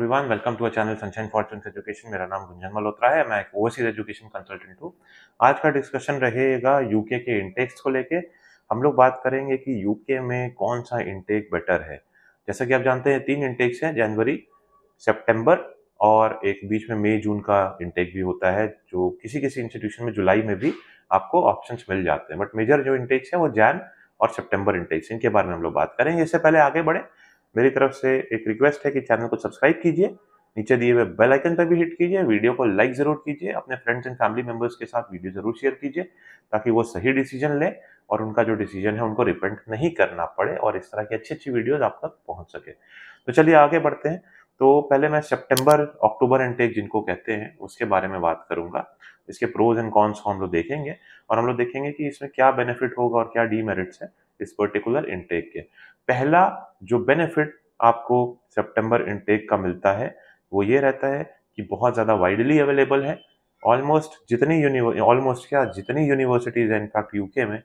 everyone welcome to a channel Sunshine Fortune Education मेरा नाम गुंजन मल्होत्रा है मैं एक ओवरसीज एजुकेशन कंसल्टेंट हूँ आज का डिस्कशन रहेगा यूके के इंटेक्स को लेके हम लोग बात करेंगे कि यूके में कौन सा इंटेक बेटर है जैसा कि आप जानते हैं तीन इंटेक्स हैं जनवरी सेप्टेम्बर और एक बीच में मई जून का इंटेक भी होता है जो किसी किसी इंस्टीट्यूशन में जुलाई में भी आपको ऑप्शन मिल जाते हैं बट मेजर जो इंटेक्स है वो जैन और सेप्टेम्बर इंटेक्स इनके बारे में हम लोग बात करेंगे इससे पहले आगे बढ़े मेरी तरफ से एक रिक्वेस्ट है कि चैनल को सब्सक्राइब कीजिए नीचे दिए हुए बेल आइकन पर भी हिट कीजिए वीडियो को लाइक ज़रूर कीजिए अपने फ्रेंड्स एंड फैमिली मेम्बर्स के साथ वीडियो ज़रूर शेयर कीजिए ताकि वो सही डिसीजन लें और उनका जो डिसीजन है उनको रिपेंट नहीं करना पड़े और इस तरह की अच्छी अच्छी वीडियोज़ आप तक पहुंच सके तो चलिए आगे बढ़ते हैं तो पहले मैं सेप्टेम्बर अक्टूबर इनटेक जिनको कहते हैं उसके बारे में बात करूंगा इसके प्रोज एंड कॉन्स को हम लोग देखेंगे और हम लोग देखेंगे कि इसमें क्या बेनिफिट होगा और क्या डीमेरिट्स है इस पर्टिकुलर इनटेक के पहला जो बेनिफिट आपको सितंबर इनटेक का मिलता है वो ये रहता है कि बहुत ज़्यादा वाइडली अवेलेबल है ऑलमोस्ट जितनी ऑलमोस्ट क्या जितनी यूनिवर्सिटीज़ हैं इनफैक्ट यूके में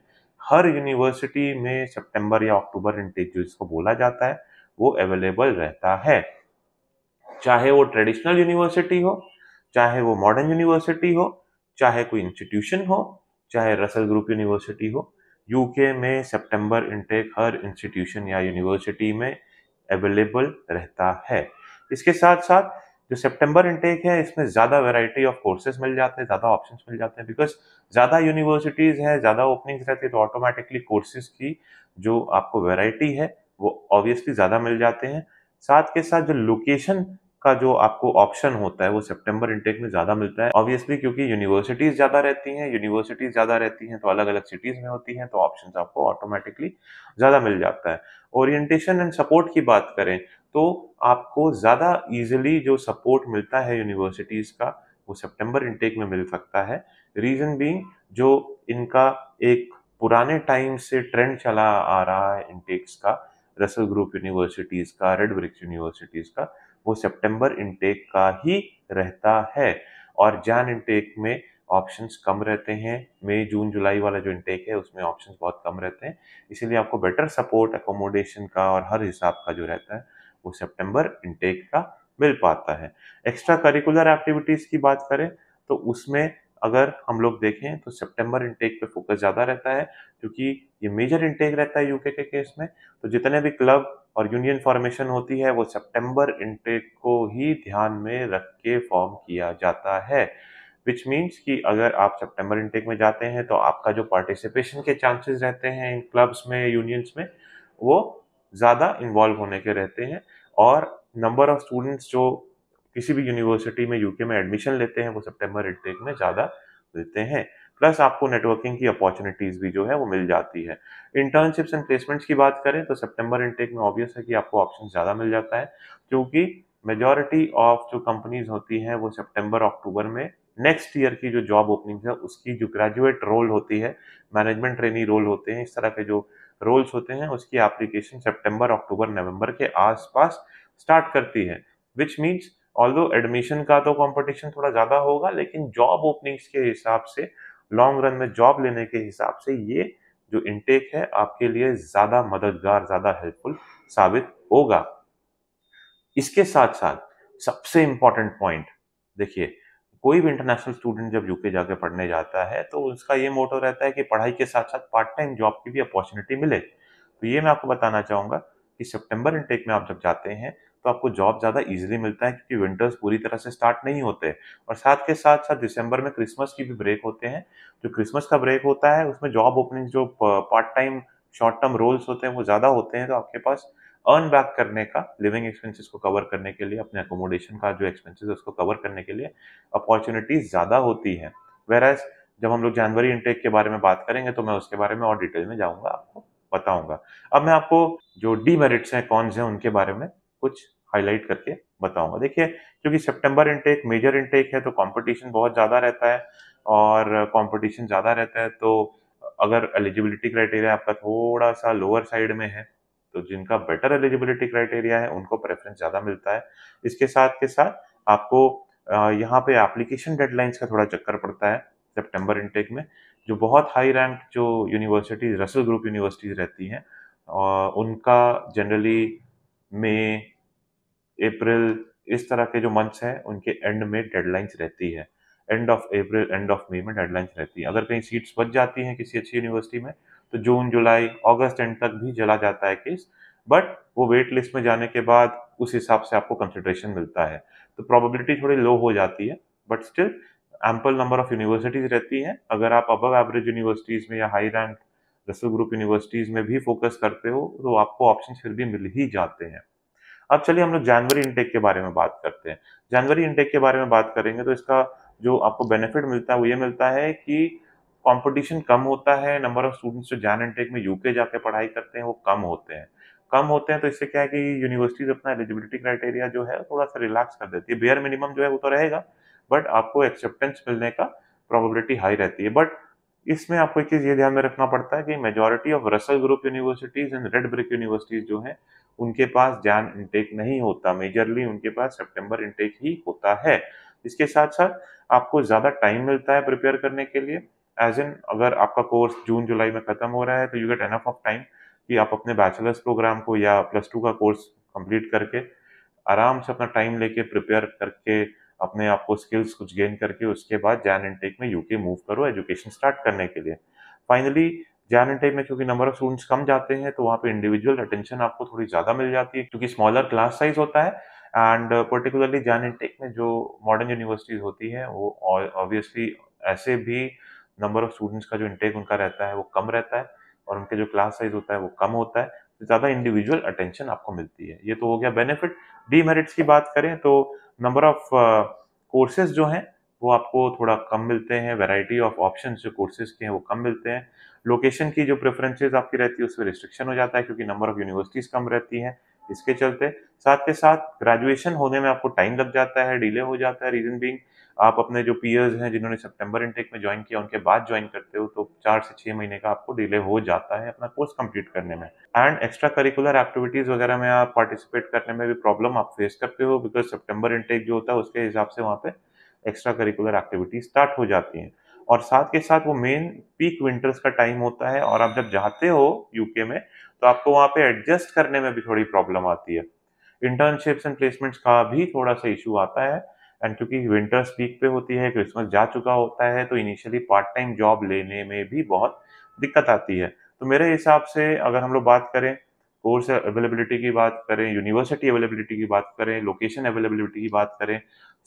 हर यूनिवर्सिटी में सितंबर या अक्टूबर इनटेक जो इसको बोला जाता है वो अवेलेबल रहता है चाहे वो ट्रेडिशनल यूनिवर्सिटी हो चाहे वो मॉडर्न यूनिवर्सिटी हो चाहे कोई इंस्टीट्यूशन हो चाहे रसल ग्रुप यूनिवर्सिटी हो यूके में सितंबर इनटेक हर इंस्टीट्यूशन या यूनिवर्सिटी में अवेलेबल रहता है इसके साथ साथ जो सितंबर इनटेक है इसमें ज़्यादा वैरायटी ऑफ कोर्सेज मिल जाते हैं ज़्यादा ऑप्शंस मिल जाते हैं बिकॉज ज़्यादा यूनिवर्सिटीज़ हैं ज़्यादा ओपनिंग्स रहती है तो ऑटोमेटिकली कोर्सेज की जो आपको वेराइटी है वो ऑब्वियसली ज़्यादा मिल जाते हैं साथ के साथ जो लोकेशन का जो आपको ऑप्शन होता है वो सेप्टेम्बर इंटेक में ज़्यादा मिलता है ऑब्वियसली क्योंकि यूनिवर्सिटीज़ ज़्यादा रहती हैं यूनिवर्सिटीज़ ज़्यादा रहती हैं तो अलग अलग सिटीज़ में होती हैं तो ऑप्शन आपको ऑटोमेटिकली ज़्यादा मिल जाता है ओरिएंटेशन एंड सपोर्ट की बात करें तो आपको ज़्यादा ईजिली जो सपोर्ट मिलता है यूनिवर्सिटीज़ का वो सितंबर इनटेक में मिल सकता है रीज़न बीइंग जो इनका एक पुराने टाइम से ट्रेंड चला आ रहा है इनटेक्स का रसल ग्रुप यूनिवर्सिटीज़ का रेड ब्रिक्स यूनिवर्सिटीज़ का वो सितंबर इनटेक का ही रहता है और जान इनटेक में ऑप्शंस कम रहते हैं मई जून जुलाई वाला जो इनटेक है उसमें ऑप्शंस बहुत कम रहते हैं इसीलिए आपको बेटर सपोर्ट अकोमोडेशन का और हर हिसाब का जो रहता है वो सितंबर इनटेक का मिल पाता है एक्स्ट्रा करिकुलर एक्टिविटीज़ की बात करें तो उसमें अगर हम लोग देखें तो सितंबर इनटेक पे फोकस ज़्यादा रहता है क्योंकि ये मेजर इनटेक रहता है यूके के केस में तो जितने भी क्लब और यूनियन फॉर्मेशन होती है वो सितंबर इनटेक को ही ध्यान में रख के फॉर्म किया जाता है विच मीन्स कि अगर आप सितंबर इनटेक में जाते हैं तो आपका जो पार्टिसिपेशन के चांसेस रहते हैं इन क्लब्स में यूनियंस में वो ज़्यादा इन्वॉल्व होने के रहते हैं और नंबर ऑफ स्टूडेंट्स जो किसी भी यूनिवर्सिटी में यूके में एडमिशन लेते हैं वो सितंबर इनटेक में ज़्यादा देते हैं प्लस आपको नेटवर्किंग की अपॉर्चुनिटीज़ भी जो है वो मिल जाती है इंटर्नशिप्स एंड प्लेसमेंट्स की बात करें तो सितंबर इनटेक में ऑब्वियस है कि आपको ऑप्शन ज़्यादा मिल जाता है क्योंकि मेजॉरिटी ऑफ जो कंपनीज होती हैं वो सितंबर अक्टूबर में नेक्स्ट ईयर की जो जॉब ओपनिंग है उसकी जो ग्रेजुएट रोल होती है मैनेजमेंट ट्रेनी रोल होते हैं इस तरह के जो रोल्स होते हैं उसकी एप्लीकेशन सेप्टेम्बर अक्टूबर नवंबर के आसपास स्टार्ट करती है विच मीन्स ऑल एडमिशन का तो कंपटीशन थोड़ा ज़्यादा होगा लेकिन जॉब ओपनिंग्स के हिसाब से लॉन्ग रन में जॉब लेने के हिसाब से ये जो इनटेक है आपके लिए ज़्यादा मददगार ज़्यादा हेल्पफुल साबित होगा इसके साथ साथ सबसे इंपॉर्टेंट पॉइंट देखिए कोई भी इंटरनेशनल स्टूडेंट जब यूके जाके पढ़ने जाता है तो उसका ये मोटो रहता है कि पढ़ाई के साथ साथ पार्ट टाइम जॉब की भी अपॉर्चुनिटी मिले तो ये मैं आपको बताना चाहूंगा कि सितंबर इनटेक में आप जब जाते हैं तो आपको जॉब ज़्यादा इजीली मिलता है क्योंकि विंटर्स पूरी तरह से स्टार्ट नहीं होते और साथ के साथ साथ दिसंबर में क्रिसमस की भी ब्रेक होते हैं जो क्रिसमस का ब्रेक होता है उसमें जॉब ओपनिंग जो part time short term roles होते हैं वो ज़्यादा होते हैं तो आपके पास अर्न बैक करने का लिविंग एक्सपेंसेस को कवर करने के लिए अपने अकोमोडेशन का जो एक्सपेंसेस है उसको कवर करने के लिए अपॉर्चुनिटीज़ ज़्यादा होती वेर एज जब हम लोग जनवरी इंटेक के बारे में बात करेंगे तो मैं उसके बारे में और डिटेल में जाऊँगा आपको बताऊंगा अब मैं आपको जो डीमेरिट्स हैं कॉन्स हैं उनके बारे में कुछ हाईलाइट करके बताऊंगा देखिए क्योंकि सितंबर इनटेक मेजर इनटेक है तो कंपटीशन बहुत ज़्यादा रहता है और कंपटीशन ज़्यादा रहता है तो अगर एलिजिबिलिटी क्राइटेरिया आपका थोड़ा सा लोअर साइड में है तो जिनका बेटर एलिजिबिलिटी क्राइटेरिया है उनको प्रेफरेंस ज़्यादा मिलता है इसके साथ के साथ आपको यहाँ पे एप्लीकेशन डेडलाइंस का थोड़ा चक्कर पड़ता है सितंबर इनटेक में जो बहुत हाई रैंक जो यूनिवर्सिटीज़ रसल ग्रुप यूनिवर्सिटीज़ रहती हैं उनका जनरली मई अप्रैल इस तरह के जो मंथ्स हैं उनके एंड में डेडलाइंस रहती है end of April end of May में डेडलाइंस रहती है अगर कहीं सीट्स बच जाती हैं किसी अच्छी यूनिवर्सिटी में तो जून जुलाई अगस्त एंड तक भी जला जाता है केस बट वो वेट लिस्ट में जाने के बाद उस हिसाब से आपको कंसिड्रेशन मिलता है तो प्रोबेबिलिटी थोड़ी लो हो जाती है but still ample number of universities रहती हैं अगर आप अबव एवरेज यूनिवर्सिटीज़ में या high rank Russell Group universities में भी फोकस करते हो तो आपको ऑप्शन फिर भी मिल ही जाते हैं अब चलिए हम लोग जनवरी इनटेक के बारे में बात करते हैं जनवरी इनटेक के बारे में बात करेंगे तो इसका जो आपको बेनिफिट मिलता है वो ये मिलता है कि कंपटीशन कम होता है नंबर ऑफ स्टूडेंट्स जो जैन इनटेक में यूके जाके पढ़ाई करते हैं वो कम होते हैं कम होते हैं तो इससे क्या है कि यूनिवर्सिटीज अपना एलिजिबिलिटी क्राइटेरिया जो है थोड़ा सा रिलैक्स कर देती है बेयर मिनिमम जो है वो तो रहेगा बट आपको एक्सेप्टेंस मिलने का प्रोबेबिलिटी हाई रहती है बट इसमें आपको एक चीज़ ये ध्यान में रखना पड़ता है कि majority of Russell Group universities and red brick universities जो है उनके पास जान इनटेक नहीं होता मेजरली उनके पास सेप्टेम्बर इनटेक ही होता है इसके साथ साथ आपको ज़्यादा टाइम मिलता है प्रिपेयर करने के लिए एज एन अगर आपका कोर्स जून जुलाई में ख़त्म हो रहा है तो you get enough of time कि आप अपने बैचलर्स प्रोग्राम को या प्लस टू का कोर्स कंप्लीट करके आराम से अपना टाइम लेके प्रिपेयर करके अपने आप को स्किल्स कुछ गेन करके उसके बाद जैन इनटेक में यूके मूव करो एजुकेशन स्टार्ट करने के लिए फाइनली जैन एंड टाइप में क्योंकि नंबर ऑफ स्टूडेंट्स कम जाते हैं तो वहाँ पे इंडिविजुअल अटेंशन आपको थोड़ी ज़्यादा मिल जाती है क्योंकि स्मॉलर क्लास साइज होता है and particularly Jan intake में जो मॉडर्न यूनिवर्सिटीज़ होती हैं वो ऑब्वियसली ऐसे भी नंबर ऑफ स्टूडेंट्स का जो इनटेक उनका रहता है वो कम रहता है और उनके जो क्लास साइज होता है वो कम होता है तो ज़्यादा इंडिविजुअल अटेंशन आपको मिलती है ये तो हो गया बेनिफिट डीमेरिट्स की बात करें तो नंबर ऑफ कोर्सेज जो हैं वो आपको थोड़ा कम मिलते हैं वैरायटी ऑफ ऑप्शन जो कोर्सेज के हैं वो कम मिलते हैं लोकेशन की जो प्रेफरेंसेज आपकी रहती है उस पर रिस्ट्रिक्शन हो जाता है क्योंकि नंबर ऑफ यूनिवर्सिटीज़ कम रहती हैं इसके चलते साथ के साथ ग्रेजुएशन होने में आपको टाइम लग जाता है डिले हो जाता है रीज़न बींग आप अपने जो पीयर्स हैं जिन्होंने सितंबर इनटेक में ज्वाइन किया उनके बाद ज्वाइन करते हो तो चार से छः महीने का आपको डिले हो जाता है अपना कोर्स कंप्लीट करने में एंड एक्स्ट्रा करिकुलर एक्टिविटीज़ वगैरह में आप पार्टिसिपेट करने में भी प्रॉब्लम आप फेस करते हो बिकॉज सेप्टेम्बर इनटेक जो होता है उसके हिसाब से वहाँ पे एक्स्ट्रा करिकुलर एक्टिविटीज स्टार्ट हो जाती हैं और साथ के साथ वो मेन पीक विंटर्स का टाइम होता है और आप जब जाते हो यूके में तो आपको वहाँ पे एडजस्ट करने में भी थोड़ी प्रॉब्लम आती है इंटर्नशिप्स एंड प्लेसमेंट्स का भी थोड़ा सा इशू आता है एंड क्योंकि विंटर्स पीक पे होती है क्रिसमस जा चुका होता है तो इनिशियली पार्ट टाइम जॉब लेने में भी बहुत दिक्कत आती है तो मेरे हिसाब से अगर हम लोग बात करें कोर्स अवेलेबिलिटी की बात करें यूनिवर्सिटी अवेलेबिलिटी की बात करें लोकेशन अवेलेबिलिटी की बात करें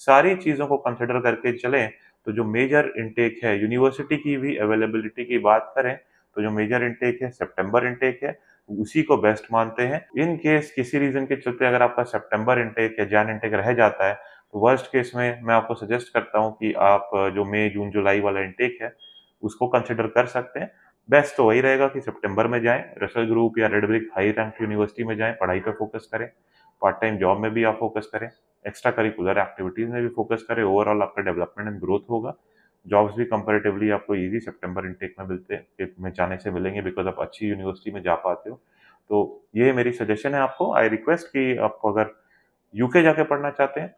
सारी चीज़ों को कंसिडर करके चलें तो जो मेजर इनटेक है यूनिवर्सिटी की भी अवेलेबिलिटी की बात करें तो जो मेजर इनटेक है सेप्टेम्बर इनटेक है उसी को बेस्ट मानते हैं इन केस किसी रीजन के चलते अगर आपका सेप्टेम्बर इनटेक या जैन इनटेक रह जाता है तो वर्स्ट केस में मैं आपको सजेस्ट करता हूँ कि आप जो मई जून जुलाई वाला इनटेक है उसको कंसिडर कर सकते हैं बेस्ट तो वही रहेगा कि सितंबर में जाएं रसल ग्रुप या रेडब्रिक हाई रैंक यूनिवर्सिटी में जाएं पढ़ाई पर फोकस करें पार्ट टाइम जॉब में भी आप फोकस करें एक्स्ट्रा करिकुलर एक्टिविटीज में भी फोकस करें ओवरऑल आपका डेवलपमेंट एंड ग्रोथ होगा जॉब्स भी कंपेरेटिवली आपको इजी सितंबर इनटेक में मिलते में जाने से मिलेंगे बिकॉज आप अच्छी यूनिवर्सिटी में जा पाते हो तो ये मेरी सजेशन है आपको आई रिक्वेस्ट कि आप अगर यूके जाके पढ़ना चाहते हैं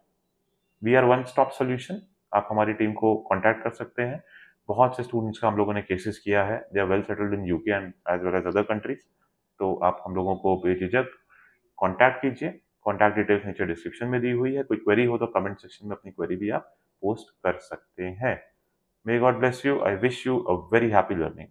we are one stop solution आप हमारी टीम को कॉन्टैक्ट कर सकते हैं बहुत से स्टूडेंट्स का हम लोगों ने केसेस किया है they are well settled in UK and as well as other countries तो आप हम लोगों को बेझिझक कॉन्टैक्ट कीजिए कॉन्टैक्ट डिटेल्स नीचे डिस्क्रिप्शन में दी हुई है कोई क्वेरी हो तो कमेंट सेक्शन में अपनी क्वेरी भी आप पोस्ट कर सकते हैं may God bless you I wish you a very happy learning